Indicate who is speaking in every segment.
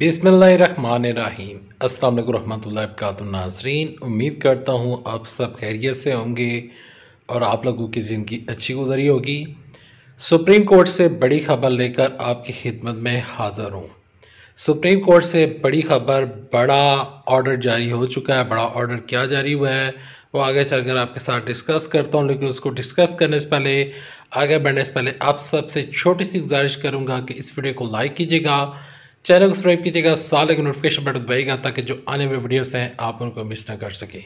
Speaker 1: बिसमीम अस्सलाम वालेकुम नाजरीन उम्मीद करता हूँ आप सब खैरियत से होंगे और आप लोगों की ज़िंदगी अच्छी गुजरी होगी सुप्रीम कोर्ट से बड़ी खबर लेकर आपकी खिदमत में हाजिर हूँ सुप्रीम कोर्ट से बड़ी खबर बड़ा ऑर्डर जारी हो चुका है बड़ा ऑर्डर क्या जारी हुआ है वो आगे चलकर आपके साथ डिस्कस करता हूँ लेकिन उसको डिस्कस करने से पहले आगे बढ़ने से पहले आप सबसे छोटी सी गुजारिश करूँगा कि इस वीडियो को लाइक कीजिएगा चैनल को सब्सक्राइब कीजिएगा साल के नोटिफिकेशन बटन दबाइएगा ताकि जो आने वाले वीडियोस हैं आप उनको मिस ना कर सकें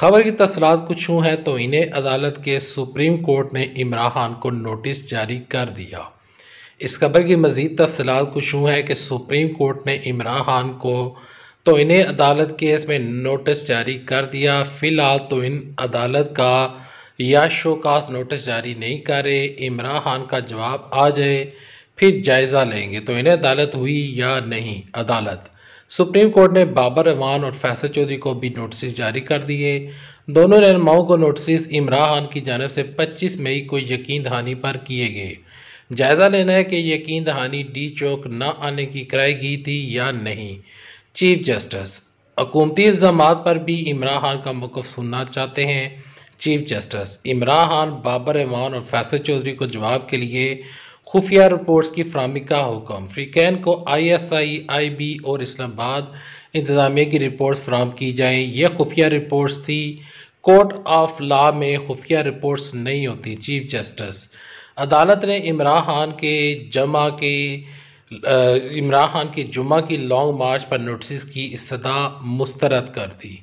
Speaker 1: खबर की तफसलत कुछ यूँ हैं तो इन्हें अदालत के सुप्रीम कोर्ट ने इमरान खान को नोटिस जारी कर दिया इस खबर की मज़ीद तफसलत कुछ यूँ हैं कि सुप्रीम कोर्ट ने इमरान खान को तो इन्हें अदालत केस में नोटिस जारी कर दिया फ़िलहाल तो इन अदालत का या शोकास नोटिस जारी नहीं करे इमरान खान का जवाब आ जाए फिर जायज़ा लेंगे तो इन्हें अदालत हुई या नहीं अदालत सुप्रीम कोर्ट ने बाबर रहमान और फैसल चौधरी को भी नोटिस जारी कर दिए दोनों रहनुमाओं को नोटिस इमरान खान की जानब से 25 मई को यकीन दहानी पर किए गए जायज़ा लेना है कि यकीन दहानी डी चौक न आने की कराई गई थी या नहीं चीफ जस्टिस हकूमती इल्ज़ाम पर भी इमरान खान का मौक़ सुनना चाहते हैं चीफ जस्टिस इमरान खान बाबर रहमान और फैसल चौधरी को जवाब के लिए खुफिया रिपोर्ट्स की फ्राहमी का हुक्म फ्रीकैन को I S I I B और इस्लामाबाद इंतज़ामिया की रिपोर्ट्स फ्राहम की जाएँ यह खुफिया रिपोर्ट्स थी कोर्ट ऑफ लॉ में खुफिया रिपोर्ट्स नहीं होती चीफ जस्टिस अदालत ने इमरान खान के जमा के इमरान खान के जुमा की लॉन्ग मार्च पर नोटिस की इस्तः मुस्तरद कर दी